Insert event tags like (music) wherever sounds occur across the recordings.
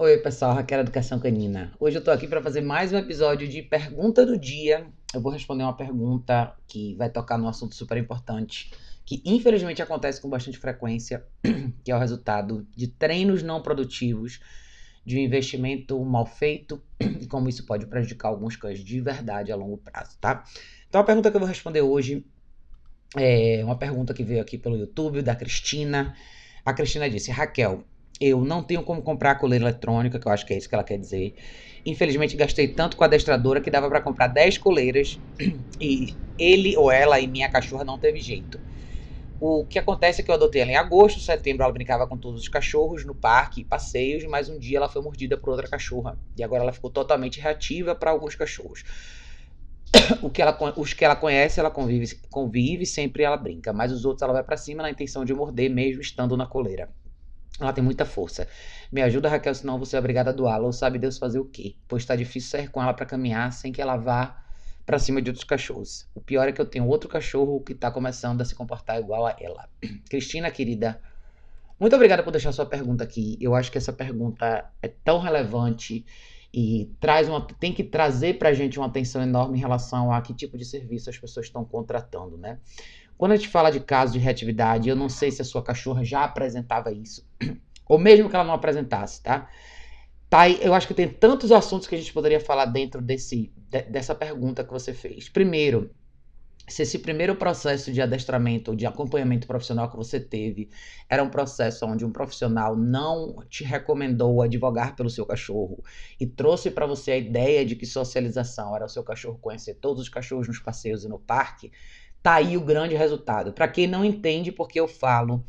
Oi, pessoal, Raquel Educação Canina. Hoje eu tô aqui para fazer mais um episódio de pergunta do dia. Eu vou responder uma pergunta que vai tocar num assunto super importante, que infelizmente acontece com bastante frequência, (clears throat) que é o resultado de treinos não produtivos, de um investimento mal feito (clears throat) e como isso pode prejudicar alguns cães de verdade a longo prazo, tá? Então a pergunta que eu vou responder hoje é uma pergunta que veio aqui pelo YouTube da Cristina. A Cristina disse: "Raquel, eu não tenho como comprar a coleira eletrônica, que eu acho que é isso que ela quer dizer. Infelizmente, gastei tanto com a adestradora que dava para comprar 10 coleiras (clears throat) e ele ou ela e minha cachorra não teve jeito. O que acontece é que eu adotei ela em agosto, setembro ela brincava com todos os cachorros no parque, passeios, mas um dia ela foi mordida por outra cachorra e agora ela ficou totalmente reativa para alguns cachorros. (clears throat) O que ela, os que ela conhece, ela convive, convive, sempre ela brinca, mas os outros ela vai para cima na intenção de morder mesmo estando na coleira. Ela tem muita força. Me ajuda, Raquel, senão você é obrigada a doá-la. Ou sabe Deus fazer o quê? Pois tá difícil sair com ela para caminhar sem que ela vá para cima de outros cachorros. O pior é que eu tenho outro cachorro que tá começando a se comportar igual a ela. (clears throat) Cristina, querida, muito obrigada por deixar sua pergunta aqui. Eu acho que essa pergunta é tão relevante e traz uma, tem que trazer para a gente uma atenção enorme em relação a que tipo de serviço as pessoas estão contratando, né? Quando a gente fala de casos de reatividade, eu não sei se a sua cachorra já apresentava isso, (clears throat) ou mesmo que ela não apresentasse, tá? Tá, eu acho que tem tantos assuntos que a gente poderia falar dentro desse, de, dessa pergunta que você fez. Primeiro, se esse primeiro processo de adestramento ou de acompanhamento profissional que você teve era um processo onde um profissional não te recomendou advogar pelo seu cachorro e trouxe para você a ideia de que socialização era o seu cachorro conhecer todos os cachorros nos passeios e no parque, Tá aí o grande resultado. Para quem não entende porque eu falo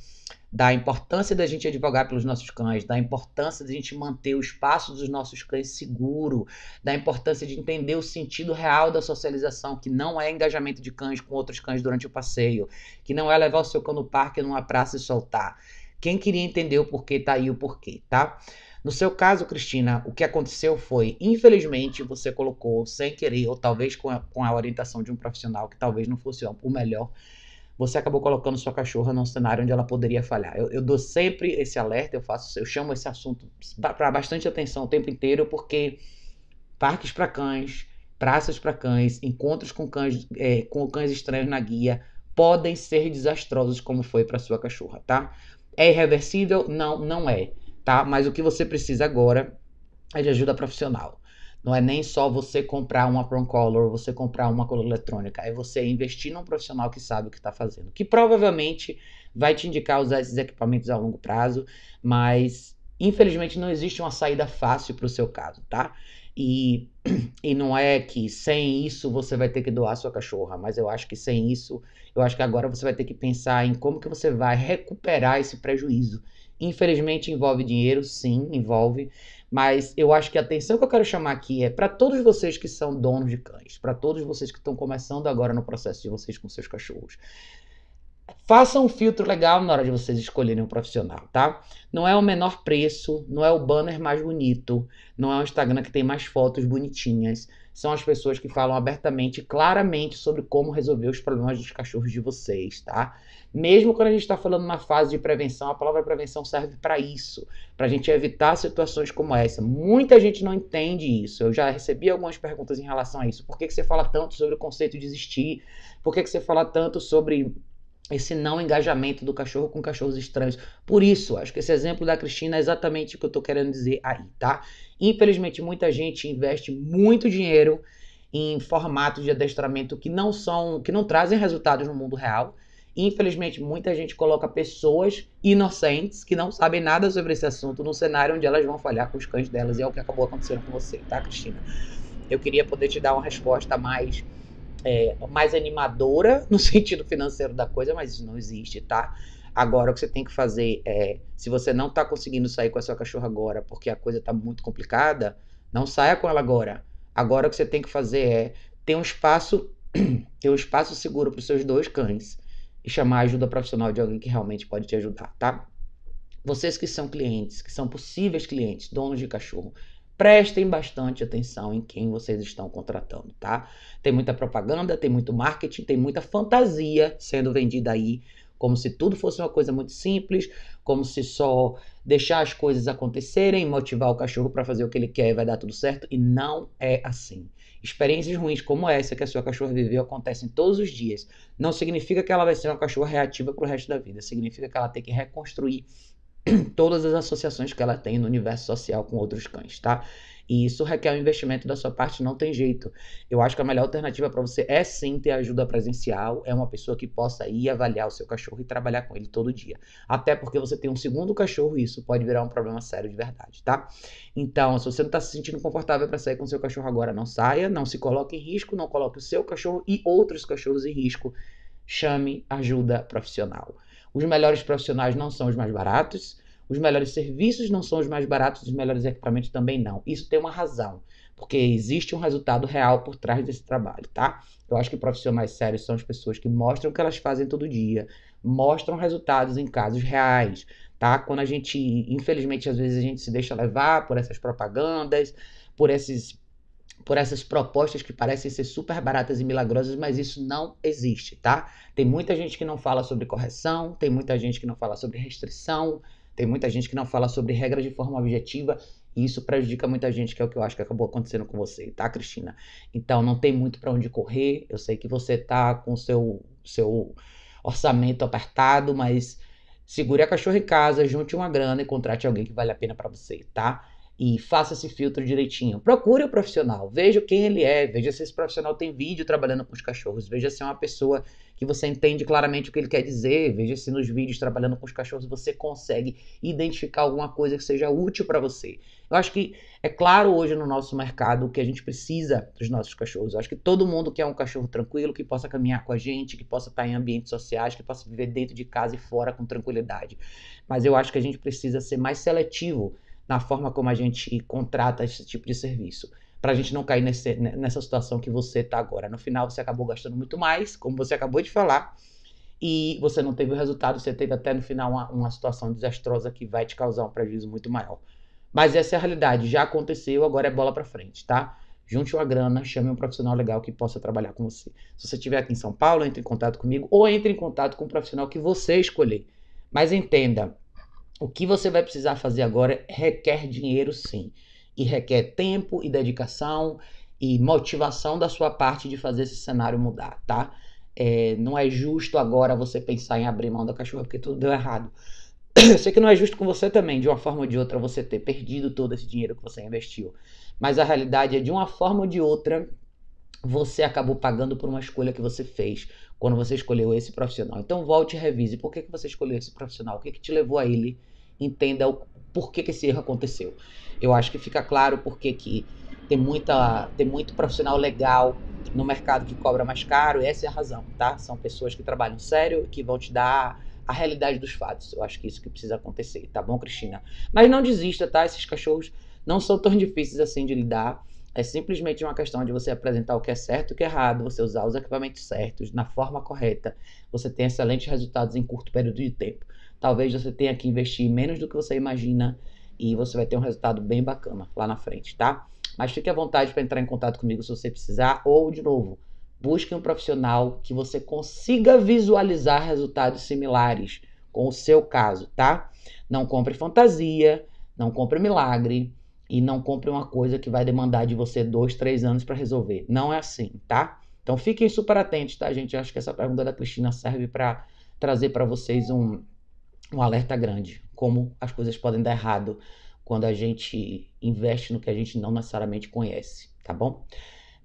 da importância da gente advogar pelos nossos cães, da importância da gente manter o espaço dos nossos cães seguro, da importância de entender o sentido real da socialização, que não é engajamento de cães com outros cães durante o passeio, que não é levar o seu cão no parque, numa praça e soltar. Quem queria entender o porquê, tá aí o porquê, tá? No seu caso, Cristina, o que aconteceu foi, infelizmente, você colocou sem querer, ou talvez com a, com a orientação de um profissional que talvez não fosse o melhor, você acabou colocando sua cachorra num cenário onde ela poderia falhar. Eu, eu dou sempre esse alerta, eu faço, eu chamo esse assunto para bastante atenção o tempo inteiro, porque parques para cães, praças para cães, encontros com cães, é, com cães estranhos na guia podem ser desastrosos, como foi para sua cachorra, tá? É irreversível? Não, não é tá? Mas o que você precisa agora é de ajuda profissional. Não é nem só você comprar uma Proncolor, você comprar uma cola eletrônica, é você investir num profissional que sabe o que está fazendo, que provavelmente vai te indicar usar esses equipamentos a longo prazo, mas infelizmente não existe uma saída fácil para o seu caso, tá? E, (clears throat) e não é que sem isso você vai ter que doar sua cachorra, mas eu acho que sem isso, eu acho que agora você vai ter que pensar em como que você vai recuperar esse prejuízo Infelizmente envolve dinheiro, sim, envolve. Mas eu acho que a atenção que eu quero chamar aqui é para todos vocês que são donos de cães, para todos vocês que estão começando agora no processo de vocês com seus cachorros. Faça um filtro legal na hora de vocês escolherem um profissional, tá? Não é o menor preço, não é o banner mais bonito, não é o Instagram que tem mais fotos bonitinhas são as pessoas que falam abertamente, claramente sobre como resolver os problemas dos cachorros de vocês, tá? Mesmo quando a gente está falando na fase de prevenção, a palavra prevenção serve para isso, para a gente evitar situações como essa. Muita gente não entende isso. Eu já recebi algumas perguntas em relação a isso. Por que, que você fala tanto sobre o conceito de existir? Por que, que você fala tanto sobre esse não engajamento do cachorro com cachorros estranhos. Por isso, acho que esse exemplo da Cristina é exatamente o que eu estou querendo dizer aí, tá? Infelizmente, muita gente investe muito dinheiro em formatos de adestramento que não são, que não trazem resultados no mundo real. Infelizmente, muita gente coloca pessoas inocentes que não sabem nada sobre esse assunto no cenário onde elas vão falhar com os cães delas, e é o que acabou acontecendo com você, tá, Cristina? Eu queria poder te dar uma resposta mais é, mais animadora (laughs) no sentido financeiro da coisa, mas isso não existe, tá? Agora, o que você tem que fazer é, se você não tá conseguindo sair com a sua cachorra agora porque a coisa tá muito complicada, não saia com ela agora. Agora, o que você tem que fazer é ter um espaço, (clears throat) ter um espaço seguro para os seus dois cães e chamar a ajuda profissional de alguém que realmente pode te ajudar, tá? Vocês que são clientes, que são possíveis clientes, donos de cachorro, prestem bastante atenção em quem vocês estão contratando, tá? Tem muita propaganda, tem muito marketing, tem muita fantasia sendo vendida aí, como se tudo fosse uma coisa muito simples, como se só deixar as coisas acontecerem, motivar o cachorro para fazer o que ele quer e vai dar tudo certo, e não é assim. Experiências ruins como essa que a sua cachorra viveu acontecem todos os dias. Não significa que ela vai ser uma cachorra reativa para o resto da vida, significa que ela tem que reconstruir (clears throat) todas as associações que ela tem no universo social com outros cães, tá? E isso requer um investimento da sua parte, não tem jeito. Eu acho que a melhor alternativa para você é sim ter ajuda presencial, é uma pessoa que possa ir avaliar o seu cachorro e trabalhar com ele todo dia. Até porque você tem um segundo cachorro e isso pode virar um problema sério de verdade, tá? Então, se você não está se sentindo confortável para sair com o seu cachorro agora, não saia, não se coloque em risco, não coloque o seu cachorro e outros cachorros em risco. Chame ajuda profissional. Os melhores profissionais não são os mais baratos, os melhores serviços não são os mais baratos, os melhores equipamentos também não. Isso tem uma razão, porque existe um resultado real por trás desse trabalho, tá? Eu acho que profissionais sérios são as pessoas que mostram o que elas fazem todo dia, mostram resultados em casos reais, tá? Quando a gente, infelizmente, às vezes a gente se deixa levar por essas propagandas, por esses por essas propostas que parecem ser super baratas e milagrosas, mas isso não existe, tá? Tem muita gente que não fala sobre correção, tem muita gente que não fala sobre restrição, tem muita gente que não fala sobre regras de forma objetiva, e isso prejudica muita gente, que é o que eu acho que acabou acontecendo com você, tá, Cristina? Então não tem muito para onde correr. Eu sei que você tá com seu seu orçamento apertado, mas segure a cachorra em casa, junte uma grana e contrate alguém que vale a pena para você, tá? e faça esse filtro direitinho. Procure o um profissional, veja quem ele é, veja se esse profissional tem vídeo trabalhando com os cachorros, veja se é uma pessoa que você entende claramente o que ele quer dizer, veja se nos vídeos trabalhando com os cachorros você consegue identificar alguma coisa que seja útil para você. Eu acho que é claro hoje no nosso mercado o que a gente precisa dos nossos cachorros. Eu acho que todo mundo quer um cachorro tranquilo, que possa caminhar com a gente, que possa estar em ambientes sociais, que possa viver dentro de casa e fora com tranquilidade. Mas eu acho que a gente precisa ser mais seletivo na forma como a gente contrata esse tipo de serviço. Para a gente não cair nesse, né, nessa situação que você está agora. No final, você acabou gastando muito mais, como você acabou de falar, e você não teve o resultado, você teve até no final uma, uma situação desastrosa que vai te causar um prejuízo muito maior. Mas essa é a realidade, já aconteceu, agora é bola para frente, tá? junte uma grana, chame um profissional legal que possa trabalhar com você. Se você estiver aqui em São Paulo, entre em contato comigo ou entre em contato com o um profissional que você escolher. Mas entenda, o que você vai precisar fazer agora requer dinheiro, sim. E requer tempo e dedicação e motivação da sua parte de fazer esse cenário mudar, tá? É, não é justo agora você pensar em abrir mão da cachorra porque tudo deu errado. (clears throat) Eu sei que não é justo com você também, de uma forma ou de outra, você ter perdido todo esse dinheiro que você investiu. Mas a realidade é, de uma forma ou de outra, você acabou pagando por uma escolha que você fez quando você escolheu esse profissional. Então volte e revise por que, que você escolheu esse profissional, o que, que te levou a ele, entenda o, por que, que esse erro aconteceu. Eu acho que fica claro porque que tem, muita, tem muito profissional legal no mercado que cobra mais caro, essa é a razão, tá? São pessoas que trabalham sério e que vão te dar a realidade dos fatos. Eu acho que é isso que precisa acontecer, tá bom, Cristina? Mas não desista, tá? Esses cachorros não são tão (laughs) difíceis assim de lidar. É simplesmente uma questão de você apresentar o que é certo e o que é errado, você usar os equipamentos certos, na forma correta. Você tem excelentes resultados em curto período de tempo. Talvez você tenha que investir menos do que você imagina e você vai ter um resultado bem bacana lá na frente, tá? Mas fique à vontade para entrar em contato comigo se você precisar, ou de novo, busque um profissional que você consiga visualizar resultados similares com o seu caso, tá? Não compre fantasia, não compre milagre, e não compre uma coisa que vai demandar de você dois, três anos para resolver. Não é assim, tá? Então fiquem super atentos, tá, gente? Eu acho que essa pergunta da Cristina serve para trazer para vocês um, um alerta grande, como as coisas podem dar errado quando a gente investe no que a gente não necessariamente conhece, tá bom?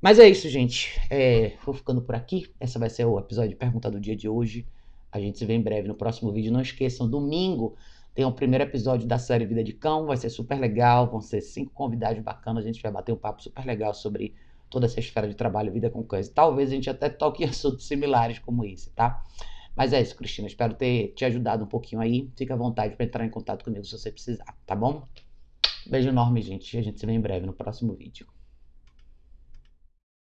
Mas é isso, gente. É, vou ficando por aqui. Essa vai ser o episódio de pergunta do dia de hoje. A gente se vê em breve no próximo vídeo. Não esqueçam, domingo tem o primeiro episódio da série Vida de Cão, vai ser super legal, vão ser cinco convidados bacanas, a gente vai bater um papo super legal sobre toda essa esfera de trabalho, vida com cães. Talvez a gente até toque em (laughs) assuntos similares como esse, tá? Mas é isso, Cristina. Espero ter te ajudado um pouquinho aí. Fica à vontade para entrar em contato comigo se você precisar, tá bom? Beijo enorme, gente. A gente se vê em breve no próximo vídeo.